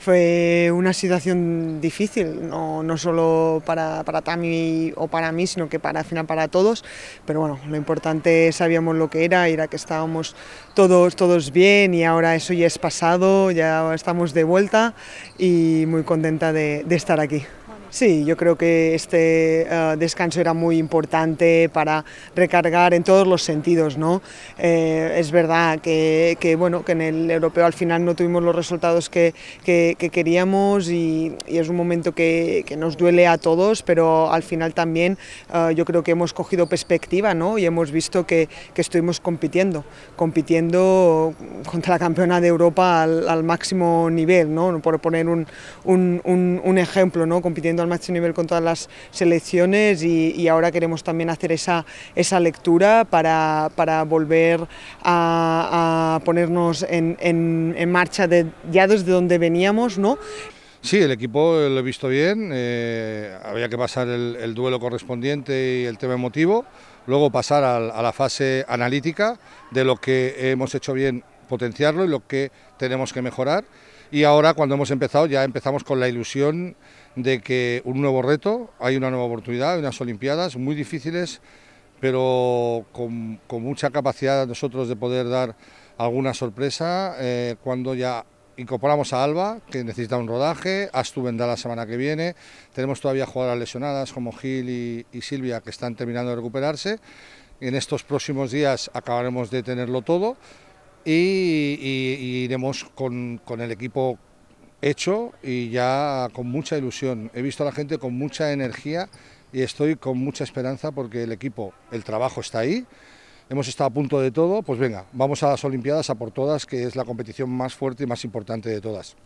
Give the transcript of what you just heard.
fue una situación difícil, no, solo para, para, Tami o para mí, sino que para, al final para todos. Pero bueno, lo importante sabíamos lo que era, era que estábamos todos, todos bien y ahora eso ya es pasado, ya estamos de vuelta y muy contenta de estar aquí. Sí, yo creo que este eh, descanso era muy importante para recargar en todos los sentidos, ¿no? Eh, es verdad que, bueno, que en el europeo al final no tuvimos los resultados que, queríamos y, es un momento que, nos duele a todos, pero al final también eh, yo creo que hemos cogido perspectiva, Y hemos visto que, estuvimos compitiendo, compitiendo contra la campeona de Europa al, máximo nivel, Por poner un, un ejemplo, ¿no? Compitiendo al máximo nivel con todas las selecciones y, ahora queremos también hacer esa, esa lectura para, volver a, ponernos en, marcha de, ya desde donde veníamos. ¿no? Sí, el equipo lo he visto bien, eh, había que pasar el, duelo correspondiente y el tema emotivo, luego pasar a la fase analítica de lo que hemos hecho bien potenciarlo y lo que tenemos que mejorar. Y ahora cuando hemos empezado ya empezamos con la ilusión de que un nuevo reto, hay una nueva oportunidad, unas Olimpiadas muy difíciles, pero con, mucha capacidad nosotros de poder dar alguna sorpresa eh, cuando ya incorporamos a Alba, que necesita un rodaje, Astu vendrá la semana que viene, tenemos todavía jugadoras lesionadas como Gil y, y, Silvia que están terminando de recuperarse, en estos próximos días acabaremos de tenerlo todo, y, iremos con el equipo hecho y ya con mucha ilusión. He visto a la gente con mucha energía y estoy con mucha esperanza porque el equipo, el trabajo está ahí. Hemos estado a punto de todo, pues venga, vamos a las Olimpiadas a por todas, que es la competición más fuerte y más importante de todas.